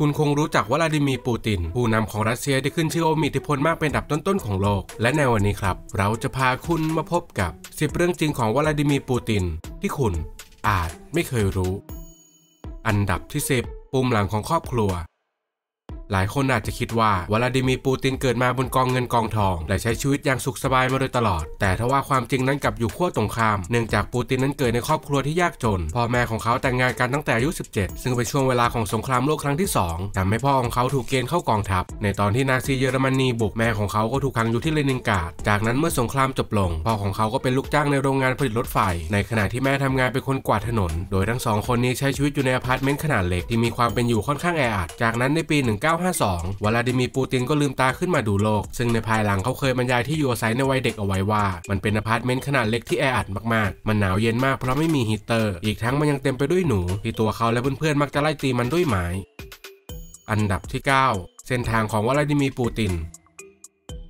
คุณคงรู้จักวลาดิมีปูติน ผู้นำของรัสเซียที่ขึ้นชื่อว่ามีอิทธิพลมากเป็นดับต้นๆ ของโลก และในวันนี้ครับ เราจะพาคุณมาพบกับ 10 เรื่องจริงของวลาดิมีปูติน ที่คุณอาจไม่เคยรู้ อันดับที่ 10ปุ่มหลังของครอบครัวหลายคนอาจจะคิดว่า วลาดิมีปูตินเกิดมาบนกองเงินกองทอง และใช้ชีวิตอย่างสุขสบายมาโดยตลอด แต่ทว่าความจริงนั้นกลับอยู่ขั้วตรงข้ามเนื่องจากปูตินนั้นเกิดในครอบครัวที่ยากจนพ่อแม่ของเขาแต่งงานกันตั้งแต่อายุ17 ซึ่งเป็นช่วงเวลาของสงครามโลกครั้งที่2ทำให้พ่อของเขาถูกเกณฑ์เข้ากองทัพในตอนที่นาซีเยอรมนีบุกแม่ของเขาก็ถูกขังอยู่ที่เลนินกาดจากนั้นเมื่อสงครามจบลงพ่อของเขาก็เป็นลูกจ้างในโรงงานผลิตรถไฟในขณะที่แม่ทำงานเป็นคนกวาดถนน โดยทั้งสองคนนี้ใช้ชีวิต อยู่ในอพาร์ตเมนต์ขนาดเล็กที่มีความเป็นอยู่ค่อนข้างแออัดจากนั้นในปี 19 1952วลาดิมีปูตินก็ลืมตาขึ้นมาดูโลก ซึ่งในภายหลังเขาเคยบรรยายที่อยู่อาศัยในวัยเด็กเอาไว้ว่า มันเป็นอพาร์ตเมนต์ขนาดเล็กที่แออัดมากๆ มันหนาวเย็นมากเพราะไม่มีฮีเตอร์ อีกทั้งมันยังเต็มไปด้วยหนู ที่ตัวเขาและเพื่อน ๆ มักจะไล่ตีมันด้วยไม้ อันดับที่ 9 เส้นทางของวลาดิมีปูติน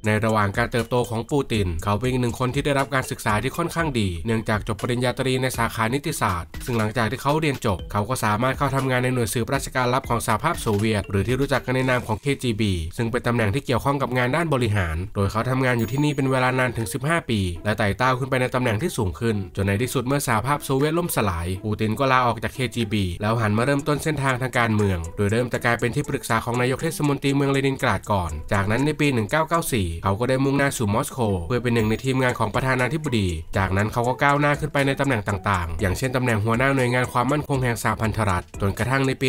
ในระหว่างการเติบโตของปูติน เขาเป็นหนึ่งคนที่ได้รับการศึกษาที่ค่อนข้างดี เนื่องจากจบปริญญาตรีในสาขานิติศาสตร์ซึ่งหลังจากที่เขาเรียนจบ เขาก็สามารถเข้าทำงานในหน่วยสืบราชการลับของสหภาพโซเวียตหรือที่รู้จักกันในนามของ KGB ซึ่งเป็นตำแหน่งที่เกี่ยวข้องกับงานด้านบริหาร โดยเขาทำงานอยู่ที่นี่เป็นเวลานานถึง 15 ปี และไต่เต้าขึ้นไปในตำแหน่งที่สูงขึ้นจนในที่สุดเมื่อสหภาพโซเวียตล่มสลาย ปูตินก็ลาออกจาก KGB แล้วหันมาเริ่มต้นเส้นทางทางการเมือง โดยเริ่มจากการเป็นที่ปรึกษาของนายกเทศมนตรีเมืองเลนินกราดก่อน จากนั้นในปี 1994เขาก็ได้มุ่งหน้าสู่มอสโกเพื่อเป็นหนึ่งในทีมงานของประธานาธิบดี จากนั้นเขาก็ก้าวหน้าขึ้นไปในตำแหน่งต่างๆ อย่างเช่นตำแหน่งหัวหน้าหน่วยงานความมั่นคงแห่งสหพันธรัฐ จนกระทั่งในปี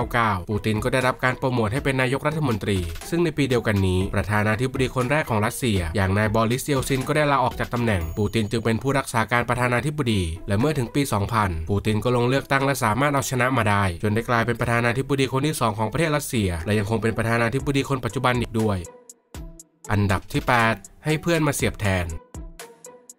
1999 ปูตินก็ได้รับการโปรโมทให้เป็นนายกรัฐมนตรี ซึ่งในปีเดียวกันนี้ประธานาธิบดีคนแรกของรัสเซีย อย่างนายบอริสเยลซินก็ได้ลาออกจากตำแหน่ง ปูตินจึงเป็นผู้รักษาการประธานาธิบดี และเมื่อถึงปี 2000 ปูตินก็ลงเลือกตั้งและสามารถเอาชนะมาได้ จนได้กลายเป็นประธานาธิบดีคนที่2ของประเทศรัสเซีย และยังคงเป็นประธานาธิบดีคนปัจจุบันอีกด้วยอันดับที่ 8 ให้เพื่อนมาเสียบแทน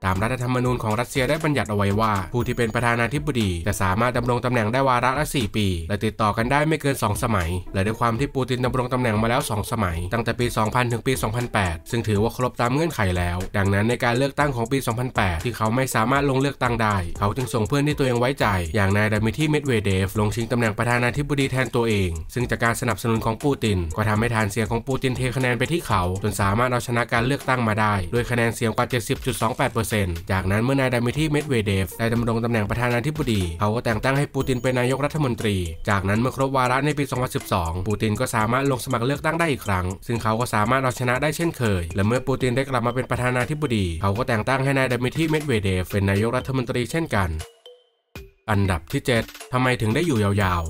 ตามรัฐธรรมนูญของรัสเซียได้บัญญัติเอาไว้ว่าผู้ที่เป็นประธานาธิบดีจะสามารถดำรงตำแหน่งได้วาระละ 4 ปี และติดต่อกันได้ไม่เกิน 2 สมัย และด้วยความที่ปูตินดำรงตำแหน่งมาแล้ว 2 สมัย ตั้งแต่ปี 2000 ถึงปี 2008 ซึ่งถือว่าครบตามเงื่อนไขแล้ว ดังนั้นในการเลือกตั้งของปี 2008 ที่เขาไม่สามารถลงเลือกตั้งได้เขาจึงส่งเพื่อนที่ตัวเองไว้ใจ อย่างนายดามิทีเมดเวเดฟลงชิงตำแหน่งประธานาธิบดีแทนตัวเอง ซึ่งจากการสนับสนุนของปูติน ก็ทำให้ฐานเสียงของปูตินเทคะแนนไปที่เขา จนสามารถเอาชนะการเลือกตั้งมาได้ด้วยคะแนนเสียงกว่า70.28%ซจากนั้นเมื่อนายดามิทีเมดเวเดฟได้ดำรงตำแหน่งประธานาธิบดีเขาก็แต่งตั้งให้ปูตินเป็นนายกรัฐมนตรี จากนั้นเมื่อครบวาระในปี 2012 ปูตินก็สามารถลงสมัครเลือกตั้งได้อีกครั้ง ซึ่งเขาก็สามารถเอาชนะได้เช่นเคย และเมื่อปูตินได้กลับมาเป็นประธานาธิบดีเขาก็แต่งตั้งให้นายดามิทีเมดเวเดฟเป็นนายกรัฐมนตรีเช่นกัน อันดับที่ 7 ทำไมถึงได้อยู่ยาว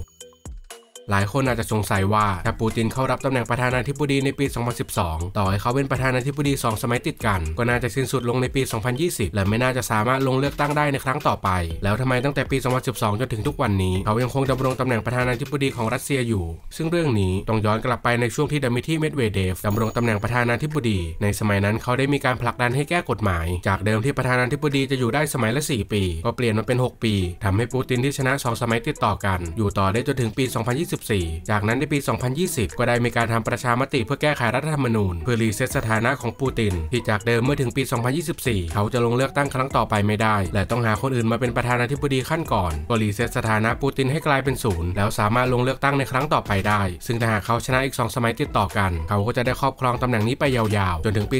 หลายคนอาจจะสงสัยว่า ถ้าปูตินเข้ารับตำแหน่งประธานาธิบดีในปี 2012 ต่อให้เขาเป็นประธานาธิบดี 2 สมัยติดกัน ก็น่าจะสิ้นสุดลงในปี 2020 และไม่น่าจะสามารถลงเลือกตั้งได้ในครั้งต่อไป แล้วทำไมตั้งแต่ปี 2012 จนถึงทุกวันนี้ เขายังคงดำรงตำแหน่งประธานาธิบดีของรัสเซียอยู่ ซึ่งเรื่องนี้ต้องย้อนกลับไปในช่วงที่ดมิทีเมดเวเดฟดำรงตำแหน่งประธานาธิบดี ในสมัยนั้นเขาได้มีการผลักดันให้แก้กฎหมาย จากเดิมที่ประธานาธิบดีจะอยู่ได้สมัยละ4ปี ก็เปลี่ยนมาเป็น 6 ปี ทำให้ปูตินที่ชนะ 2 สมัยติดต่อกัน อยู่ต่อได้จนถึงปี 2020 2014จากนั้นในปี 2020 ก็ได้มีการทำประชามติเพื่อแก้ไขรัฐธรรมนูญเพื่อรีเซ็ตสถานะของปูตินที่จากเดิมเมื่อถึงปี 2024 เขาจะลงเลือกตั้งครั้งต่อไปไม่ได้และต้องหาคนอื่นมาเป็นประธานาธิบดีขั้นก่อนก็รีเซ็ตสถานะปูตินให้กลายเป็นศูนย์แล้วสามารถลงเลือกตั้งในครั้งต่อไปได้ ซึ่งถ้าหากเขาชนะอีก 2 สมัยติดต่อกัน เขาก็จะได้ครอบครองตำแหน่งนี้ไปยาวๆ จนถึงปี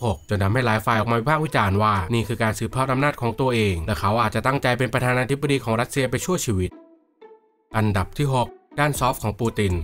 2036จนทำให้หลายฝ่ายออกมาวิพากษ์วิจารณ์ว่านี่คือการสืบทอดอำนาจของตัวเองและเขาอาจจะตั้งใจเป็นประธานาธิบดีของรัสเซียไปชั่วชีวิต อันดับที่ 6ด้านซอฟต์ของปูติน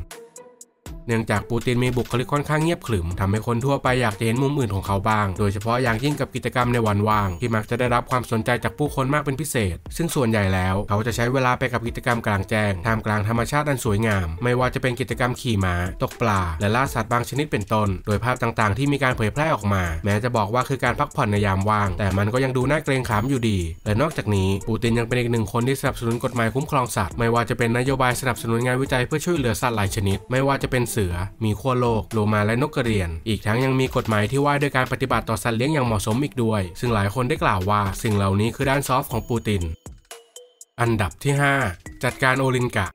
เนื่องจากปูตินมีบุคลิกค่อนข้างเงียบขรึม ทำให้คนทั่วไปอยากจะเห็นมุมอื่นของเขาบ้างโดยเฉพาะอย่างยิ่งกับกิจกรรมในวันว่าง ที่มักจะได้รับความสนใจจากผู้คนมากเป็นพิเศษ ซึ่งส่วนใหญ่แล้วเขาจะใช้เวลาไปกับกิจกรรมกลางแจ้งท่ามกลางธรรมชาติอันสวยงาม ไม่ว่าจะเป็นกิจกรรมขี่ม้าตกปลาและล่าสัตว์บางชนิดเป็นต้น โดยภาพต่าง ๆที่มีการเผยแพร่ออกมา แม้จะบอกว่าคือการพักผ่อนในยามว่าง แต่มันก็ยังดูน่าเกรงขามอยู่ดีและนอกจากนี้ปูตินยังเป็นอีกหนึ่งคนที่สนับสนุนกฎหมายคุ้มครองสัตว์ไม่ว่าจะเป็นนโยบายสนับสนุนงานวิจัยเพื่อช่วยเหลือสัตว์หลายชนิด ไม่ว่าจะเป็นเสือมีขั้วโลกโลมา และนกกระเรียน อีกทั้งยังมีกฎหมายที่ว่าด้วยการปฏิบัติต่อสัตว์เลี้ยงอย่างเหมาะสมอีกด้วย ซึ่งหลายคนได้กล่าวว่า สิ่งเหล่านี้คือด้านซอฟต์ของปูติน อันดับที่ 5 จัดการโอลินกะ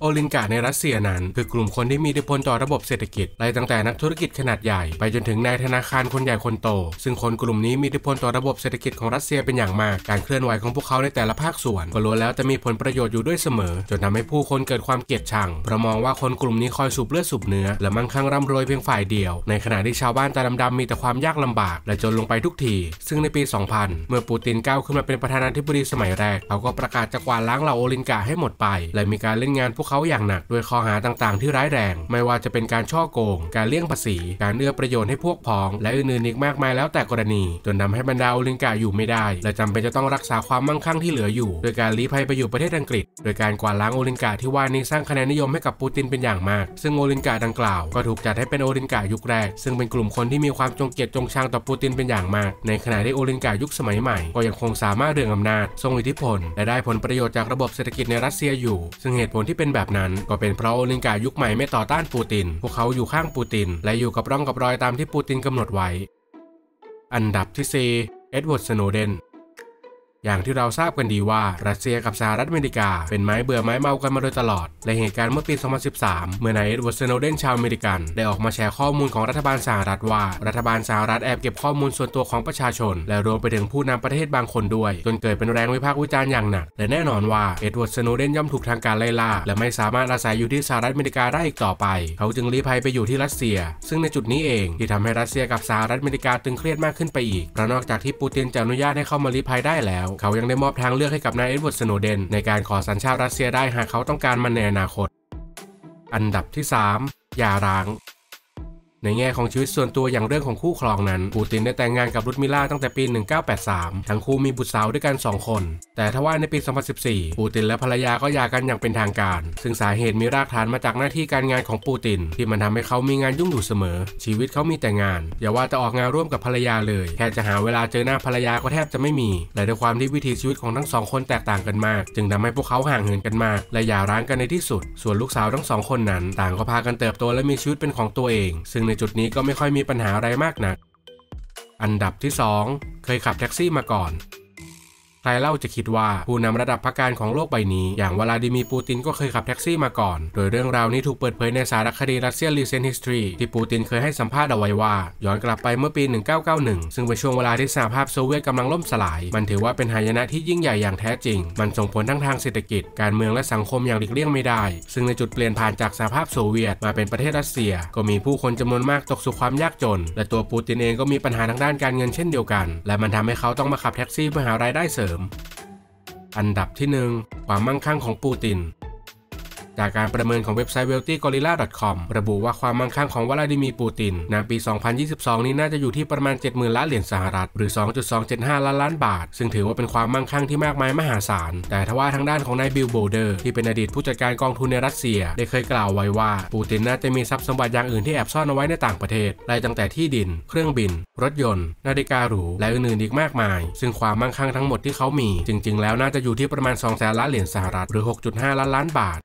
โอลินกาในรัสเซียนั้น คือกลุ่มคนที่มีอิทธิพลต่อระบบเศรษฐกิจไล่ตั้งแต่นักธุรกิจขนาดใหญ่ไปจนถึงนายธนาคารคนใหญ่คนโต ซึ่งคนกลุ่มนี้มีอิทธิพลต่อระบบเศรษฐกิจของรัสเซียเป็นอย่างมากการเคลื่อนไหวของพวกเขาในแต่ละภาคส่วน ก็ล้วนแล้วจะมีผลประโยชน์อยู่ด้วยเสมอ จนทาให้ผู้คนเกิดความเกลียดชังเพราะมองว่าคนกลุ่มนี้คอยสูบเลือดสูบเนื้อและมั่งคั่งร่ำรวยเพียงฝ่ายเดียวในขณะที่ชาวบ้านตาดำๆมีแต่ความยากลำบากและจนลงไปทุกที ซึ่งในปี 2000 เมื่อปูตินก้าวขึ้นมาเป็นประธานาธิบดีสมัยแรกเขาก็ประกาศจะกวาดล้างเหล่าโอลิงกาให้หมดไป และมีการเล่นงานพวพวกเขาอย่างหนักด้วยข้อหาต่างๆที่ร้ายแรงไม่ว่าจะเป็นการช่อโกงการเลี่ยงภาษี การเอื้อประโยชน์ให้พวกพ้องและอื่นๆอีกมากมายแล้วแต่กรณีจนทาให้บรรดาโอลิงกาอยู่ไม่ได้และจำเป็นจะต้องรักษาความมั่งคั่งที่เหลืออยู่ โดยการลี้ภัยไปอยู่ประเทศอังกฤษโดยการกวาดล้างโอลิงกาที่ว่านี้สร้างคะแนนนิยมให้กับปูตินเป็นอย่างมากซึ่งโอลิงกาดังกล่าวก็ถูกจัดให้เป็นโอลิงกายุคแรก ซึ่งเป็นกลุ่มคนที่มีความจงเกลียดจงชังต่อปูตินเป็นอย่างมาก ในขณะที่โอลิงกายุคสมัยใหม่ ก็ยังคงสามารถเรื่องอำนาจทรงอิทธิพลและได้ผลประโยชน์จากระบบเศรษฐกิจในรัสเซียอยู่ ซึ่งเหตุผลที่เป็นแบบนั้นก็เป็นเพราะโอลิงกายุคใหม่ไม่ต่อต้านปูติน พวกเขาอยู่ข้างปูติน และอยู่กับร่องกับรอยตามที่ปูตินกำหนดไว้ อันดับที่ 4 เอ็ดเวิร์ดสโนเดนอย่างที่เราทราบกันดีว่ารัสเซียกับสหรัฐอเมริกา เป็นไม้เบื่อไม้เมากันมาโดยตลอดในเหตุการณ์เมื่อปี 2013 เมื่อนายเอ็ดเวิร์ดสโนเดนชาวอเมริกัน ได้ออกมาแชร์ข้อมูลของรัฐบาลสหรัฐว่า รัฐบาลสหรัฐแอบเก็บข้อมูลส่วนตัวของประชาชน และรวมไปถึงผู้นำประเทศบางคนด้วย จนเกิดเป็นแรงวิพากษ์วิจารณ์อย่างหนักและแน่นอนว่าเอ็ดเวิร์ดสโนเดนย่อมถูกทางการไล่ล่า และไม่สามารถอาศัยอยู่ที่สหรัฐอเมริกาได้อีกต่อไป เขาจึงลี้ภัยไปอยู่ที่รัสเซีย ซึ่งในจุดนี้เองที่ทำให้รัสเซียกับสหรัฐอเมริกาตึงเครียดมากขึ้นไปอีกเพราะนอกจากที่ปูตินจะอนุญาตให้เข้ามาลี้ภัยได้แล้วของเขายังได้มอบทางเลือกให้กับนายเอ็ดเวิร์ดสโนเดน ในการขอสัญชาติรัสเซียได้หากเขาต้องการมันในอนาคต อันดับที่ 3 อย่าร้างในแง่ของชีวิตส่วนตัวอย่างเรื่องของคู่ครองนั้น ปูตินได้แต่งงานกับรุดมิล่าตั้งแต่ปี 1983 ทั้งคู่มีบุตรสาวด้วยกัน 2 คน แต่ทว่าในปี 2014 ปูตินและภรรยาก็หย่ากันอย่างเป็นทางการ ซึ่งสาเหตุมีรากฐานมาจากหน้าที่การงานของปูตินที่มันทำให้เขามีงานยุ่งอยู่เสมอ ชีวิตเขามีแต่งาน อย่าว่าจะออกงานร่วมกับภรรยาเลย แค่จะหาเวลาเจอหน้าภรรยาก็แทบจะไม่มีและด้วยความที่วิถีชีวิตของทั้งสองคนแตกต่างกันมาก จึงทำให้พวกเขาห่างเหินกันมากและหย่าร้างกันในที่สุด ส่วนลูกสาวทั้งสองคนนั้น ต่างก็พากันเติบโตและมีชีวิตเป็นของตัวเอง ซึ่งในจุดนี้ก็ไม่ค่อยมีปัญหาอะไรมากนะัก อันดับที่ 2 เคยขับแท็กซี่มาก่อนใครเล่าจะคิดว่าผู้นำระดับพักการของโลกใบนี้อย่างวลาดิมีปูตินก็เคยขับแท็กซี่มาก่อน โดยเรื่องราวนี้ถูกเปิดเผยในสารคดีรัสเซียรีเซนฮิสตรีที่ปูตินเคยให้สัมภาษณ์เอาไว้ว่าย้อนกลับไปเมื่อปี 1991 ซึ่งเป็นช่วงเวลาที่สหภาพโซเวียตกำลังล่มสลาย มันถือว่าเป็นหายนะที่ยิ่งใหญ่อย่างแท้จริงมันส่งผลทั้งทางเศรษฐกิจการเมืองและสังคมอย่างหลีกเลี่ยงไม่ได้ซึ่งในจุดเปลี่ยนผ่านจากสหภาพโซเวียตมาเป็นประเทศรัสเซียก็มีผู้คนจำนวนมากตกสู่ความยากจน และตัวปูตินเองก็มีปัญหาทางด้านการเงินเช่นเดียวกัน และมันทำให้เขาต้องมาขับแท็กซี่เพื่อหารายได้เสริมมอันดับที่1ความมั่งคั่งของปูตินจากการประเมินของเว็บไซต์ wealthygorilla.com ระบุว่าความมั่งคั่งของวลาดิมีร์ปูตินในปี 2022 นี้น่าจะอยู่ที่ประมาณ 70,000 ล้านเหรียญสหรัฐ หรือ 2.275 ล้านล้านบาท ซึ่งถือว่าเป็นความมั่งคั่งที่มากมายมหาศาล แต่ทว่าทางด้านของนายบิลโบเดอร์ ที่เป็นอดีตผู้จัดการกองทุนในรัสเซีย ได้เคยกล่าวไว้ว่าปูตินน่าจะมีทรัพย์สมบัติอย่างอื่นที่แอบซ่อนเอาไว้ในต่างประเทศไล่ตั้งแต่ที่ดิน เครื่องบิน รถยนต์ นาฬิกาหรู และอื่นๆ อีกมากมาย ซึ่งความมั่งคั่งทั้งหมดที่เขามีจริงๆ แล้วน่าจะอยู่ที่ประมาณ2 0 0ล้านเหรียญสหรัฐหรือ6.5 ล้านล้านบาท